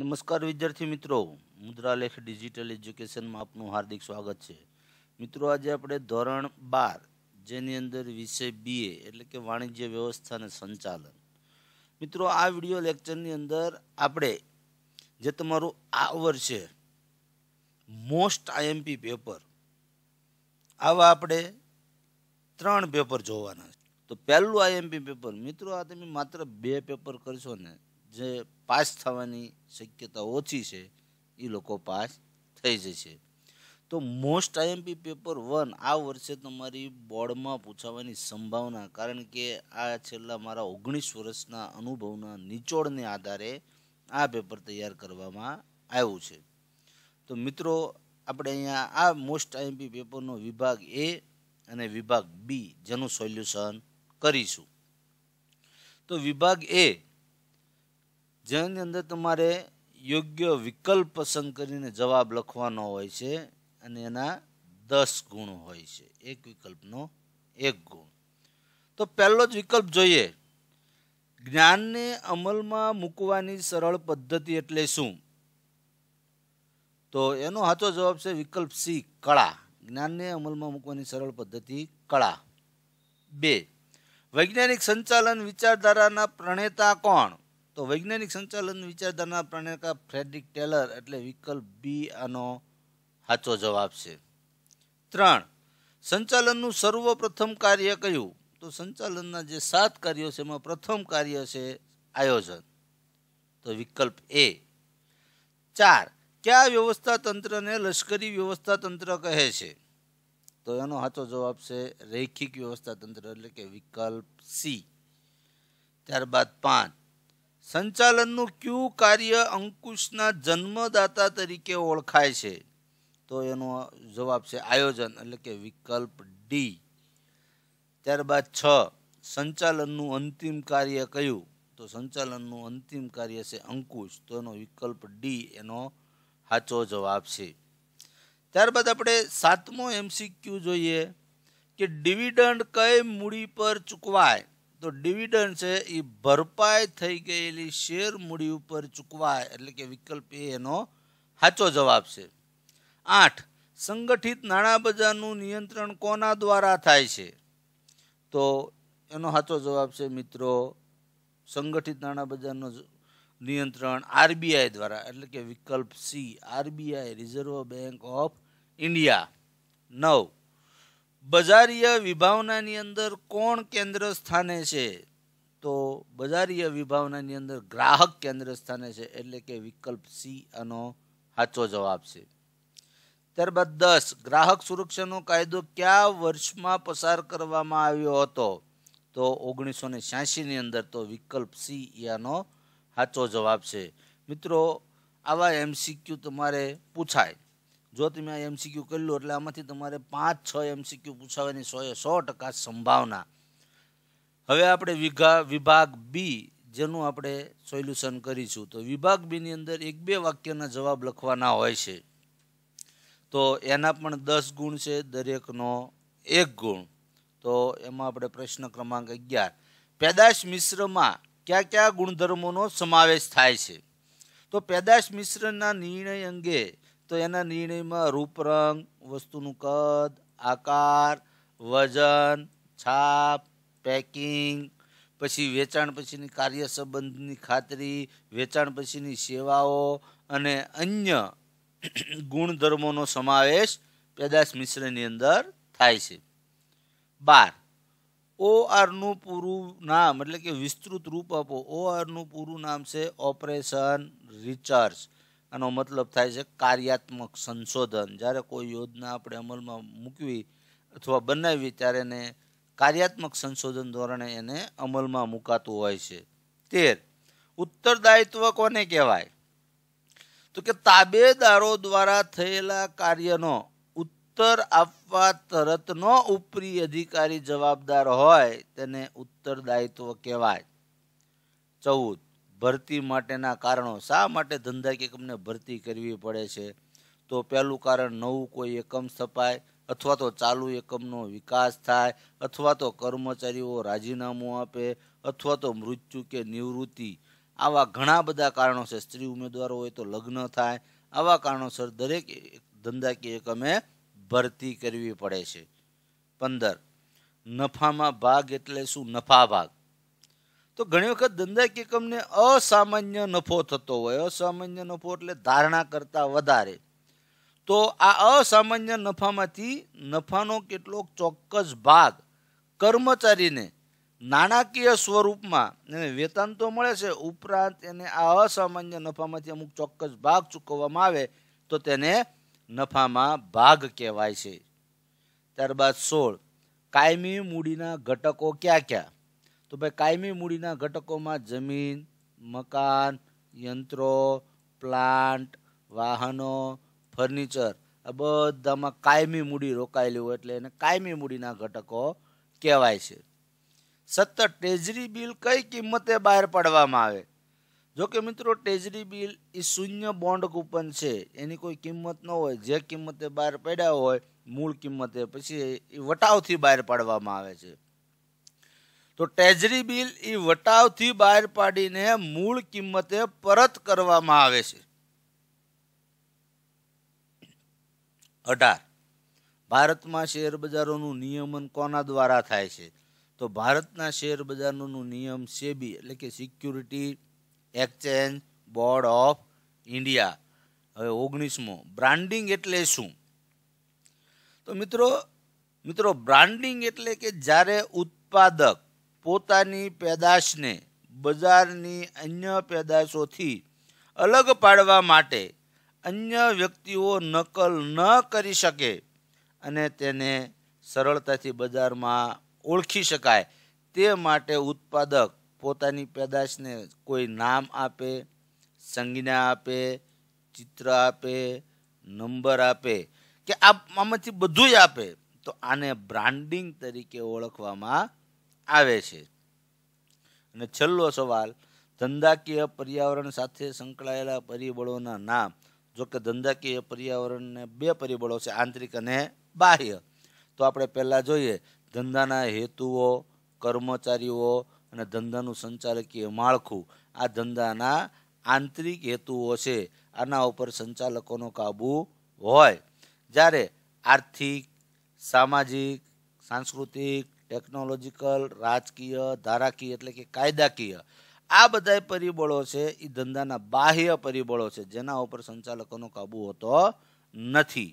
નમસ્કાર વિદ્યાર્થી મિત્રો મુદ્રાલેખ ડિજિટલ એજ્યુકેશનમાં આપનું હાર્દિક સ્વાગત છે મિત્રો આજે આપણે ધોરણ બાર જેની અંદર વિષય એ એટલે કે વાણિજ્ય વ્યવસ્થા અને સંચાલન મિત્રો આ વિડીયો લેક્ચરની અંદર આપણે જે તમારું આ વર્ષે મોસ્ટ આઈએમપી પેપર આવા આપણે ત્રણ પેપર જોવાના તો પહેલું આઈએમપી પેપર મિત્રો આ તમે માત્ર બે પેપર કરશો ને જે પાસ થવાની શક્યતા ઓછી છે એ લોકો પાસ થઈ જશે તો મોસ્ટ આઈએમપી પેપર વન આ વર્ષે તમારી બોર્ડમાં પૂછાવાની સંભાવના કારણ કે આ છેલ્લા મારા ઓગણીસ વર્ષના અનુભવના નિચોડને આધારે આ પેપર તૈયાર કરવામાં આવ્યું છે તો મિત્રો આપણે અહીંયા આ મોસ્ટ આઈએમપી પેપરનો વિભાગ એ અને વિભાગ બી જેનું સોલ્યુશન કરીશું તો વિભાગ એ જેની અંદર તમારે યોગ્ય વિકલ્પ પસંદ કરીને જવાબ લખવાનો હોય છે અને એના દસ ગુણ હોય છે એક વિકલ્પનો એક ગુણ તો પહેલો જ વિકલ્પ જોઈએ જ્ઞાનને અમલમાં મૂકવાની સરળ પદ્ધતિ એટલે શું તો એનો સાચો જવાબ છે વિકલ્પ સી કળા જ્ઞાનને અમલમાં મૂકવાની સરળ પદ્ધતિ કળા બે વૈજ્ઞાનિક સંચાલન વિચારધારાના પ્રણેતા કોણ તો વૈજ્ઞાનિક સંચાલન વિચારધારાના પ્રણેતા ફ્રેડરિક ટેલર એટલે વિકલ્પ બી આનો સાચો જવાબ છે ત્રણ સંચાલનનું સર્વપ્રથમ કાર્ય કયું તો સંચાલનના જે સાત કાર્યો છે એમાં પ્રથમ કાર્ય છે આયોજન તો વિકલ્પ એ ચાર કયા વ્યવસ્થા તંત્રને લશ્કરી વ્યવસ્થા તંત્ર કહે છે તો એનો સાચો જવાબ છે રૈખિક વ્યવસ્થા તંત્ર એટલે કે વિકલ્પ સી ત્યારબાદ પાંચ સંચાલનનું ક્યુ કાર્ય અંકુશના જન્મદાતા તરીકે ઓળખાય છે તો એનો જવાબ છે આયોજન એટલે કે વિકલ્પ ડી ત્યારબાદ છ સંચાલનનું અંતિમ કાર્ય કયું તો સંચાલનનું અંતિમ કાર્ય છે અંકુશ તો એનો વિકલ્પ ડી એનો સાચો જવાબ છે ત્યારબાદ આપણે સાતમો એમસીક્યુ જોઈએ કે ડિવિડન્ડ કઈ મૂડી પર ચૂકવાય તો ડિવિડન્ડ છે એ ભરપાઈ થઈ ગયેલી શેર મૂડી ઉપર ચૂકવાય એટલે કે વિકલ્પ એ એનો સાચો જવાબ છે આઠ સંગઠિત નાણાં બજારનું નિયંત્રણ કોના દ્વારા થાય છે તો એનો સાચો જવાબ છે મિત્રો સંગઠિત નાણાં બજારનો નિયંત્રણ આરબીઆઈ દ્વારા એટલે કે વિકલ્પ C RBI reserve bank of India નવ બજારીય વિભાવનાની અંદર કોણ કેન્દ્ર સ્થાને છે તો બજારીય વિભાવનાની અંદર ગ્રાહક કેન્દ્ર સ્થાને છે એટલે કે વિકલ્પ સી આનો સાચો જવાબ છે ત્યારબાદ દસ ગ્રાહક સુરક્ષાનો કાયદો કયા વર્ષમાં પસાર કરવામાં આવ્યો હતો તો ઓગણીસો ને ની અંદર તો વિકલ્પ સી આનો સાચો જવાબ છે મિત્રો આવા એમસીક્યુ તમારે પૂછાય જો તમે આ એમસીક્યુ કરી લો એટલે આમાંથી તમારે પાંચ છ એમસીક્યુ સો એ સો ટકા સંભાવના હવે આપણે વિઘા વિભાગ બી જેનું આપણે સોલ્યુશન કરીશું તો વિભાગ બીની અંદર એક બે વાક્યના જવાબ લખવાના હોય છે તો એના પણ દસ ગુણ છે દરેકનો એક ગુણ તો એમાં આપણે પ્રશ્ન ક્રમાંક અગિયાર પેદાશ મિશ્રમાં કયા કયા ગુણધર્મોનો સમાવેશ થાય છે તો પેદાશ મિશ્રના નિર્ણય અંગે તો એના નિર્ણયમાં રૂપરંગ વસ્તુનું કદ આકાર વજન છાપ પેકિંગ પછી વેચાણ પછીની કાર્ય સંબંધની ખાતરી વેચાણ પછીની સેવાઓ અને અન્ય ગુણધર્મોનો સમાવેશ પેદાશ મિશ્રની અંદર થાય છે બાર ઓ આરનું પૂરું નામ એટલે કે વિસ્તૃત રૂપ આપો ઓ આરનું પૂરું નામ છે ઓપરેશન રિચર્સ આનો મતલબ થાય છે કાર્યાત્મક સંશોધન જ્યારે કોઈ યોજના આપણે અમલમાં મૂકવી અથવા બનાવવી ત્યારે એને કાર્યાત્મક સંશોધન ધોરણે એને અમલમાં મૂકાતું હોય છે તેર ઉત્તરદાયિત્વ કોને કહેવાય તો કે તાબેદારો દ્વારા થયેલા કાર્યનો ઉત્તર આપવા તરતનો ઉપરી અધિકારી જવાબદાર હોય તેને ઉત્તરદાયિત્વ કહેવાય ચૌદ ભરતી માટેના કારણો શા માટે ધંધાકીય એકમને ભરતી કરવી પડે છે તો પહેલું કારણ નવું કોઈ એકમ સ્થપાય અથવા તો ચાલુ એકમનો વિકાસ થાય અથવા તો કર્મચારીઓ રાજીનામું આપે અથવા તો મૃત્યુ કે નિવૃત્તિ આવા ઘણા બધા કારણો છે સ્ત્રી ઉમેદવારો હોય તો લગ્ન થાય આવા કારણોસર દરેક ધંધાકીય એકમે ભરતી કરવી પડે છે પંદર નફામાં ભાગ એટલે શું નફા ભાગ તો ઘણી વખત ધંધાકીય એકમને અસામાન્ય નફો થતો હોય અસામાન્ય નફો એટલે ધારણા કરતાં વધારે તો આ અસામાન્ય નફામાંથી નફાનો કેટલો ચોક્કસ ભાગ કર્મચારીને નાણાકીય સ્વરૂપમાં એને વેતન તો મળે છે ઉપરાંત એને આ અસામાન્ય નફામાંથી અમુક ચોક્કસ ભાગ ચૂકવવામાં આવે તો તેને નફામાં ભાગ કહેવાય છે ત્યારબાદ સોળ કાયમી મૂડીના ઘટકો કયા કયા તો ભાઈ કાયમી મૂડીના ઘટકોમાં જમીન મકાન યંત્રો પ્લાન્ટ વાહનો ફર્નિચર આ બધામાં કાયમી મૂડી રોકાયેલી હોય એટલે એને કાયમી મૂડીના ઘટકો કહેવાય છે સતત ટ્રેઝરી બિલ કઈ કિંમતે બહાર પાડવામાં આવે જો કે મિત્રો ટ્રેઝરી બિલ એ શૂન્ય બોન્ડ કૂપન છે એની કોઈ કિંમત ન હોય જે કિંમતે બહાર પડ્યા હોય મૂળ કિંમતે પછી એ વટાવથી બહાર પાડવામાં આવે છે તો ટ્રેઝરી બિલ એ વટાવથી બહાર પાડીને મૂળ કિંમતે પરત કરવામાં આવે છે અઢાર ભારતમાં શેર બજારોનું નિયમન કોના દ્વારા થાય છે તો ભારતના શેર બજારોનું નિયમ સેબી એટલે કે security exchange board of India હવે ઓગણીસમો બ્રાન્ડિંગ એટલે શું તો મિત્રો મિત્રો બ્રાન્ડિંગ એટલે કે જ્યારે ઉત્પાદક પોતાની પેદાશને બજારની અન્ય પેદાશોથી અલગ પાડવા માટે અન્ય વ્યક્તિઓ નકલ ન કરી શકે અને તેને સરળતાથી બજારમાં ઓળખી શકાય તે માટે ઉત્પાદક પોતાની પેદાશને કોઈ નામ આપે સંજ્ઞા આપે ચિત્ર આપે નંબર આપે કે આમાંથી બધું જ આપે તો આને બ્રાન્ડિંગ તરીકે ઓળખવામાં આવે છે અને છેલ્લો સવાલ ધંધાકીય પર્યાવરણ સાથે સંકળાયેલા પરિબળોના નામ જો કે ધંધાકીય પર્યાવરણને બે પરિબળો છે આંતરિક અને બાહ્ય તો આપણે પહેલાં જોઈએ ધંધાના હેતુઓ કર્મચારીઓ અને ધંધાનું સંચાલકીય માળખું આ ધંધાના આંતરિક હેતુઓ છે આના ઉપર સંચાલકોનો કાબુ હોય જ્યારે આર્થિક સામાજિક સાંસ્કૃતિક ટેકનોલોજીકલ રાજકીય ધારાકીય એટલે કે કાયદાકીય આ બધા પરિબળો છે એ ધંધાના બાહ્ય પરિબળો છે જેના ઉપર સંચાલકોનો કાબુ હોતો નથી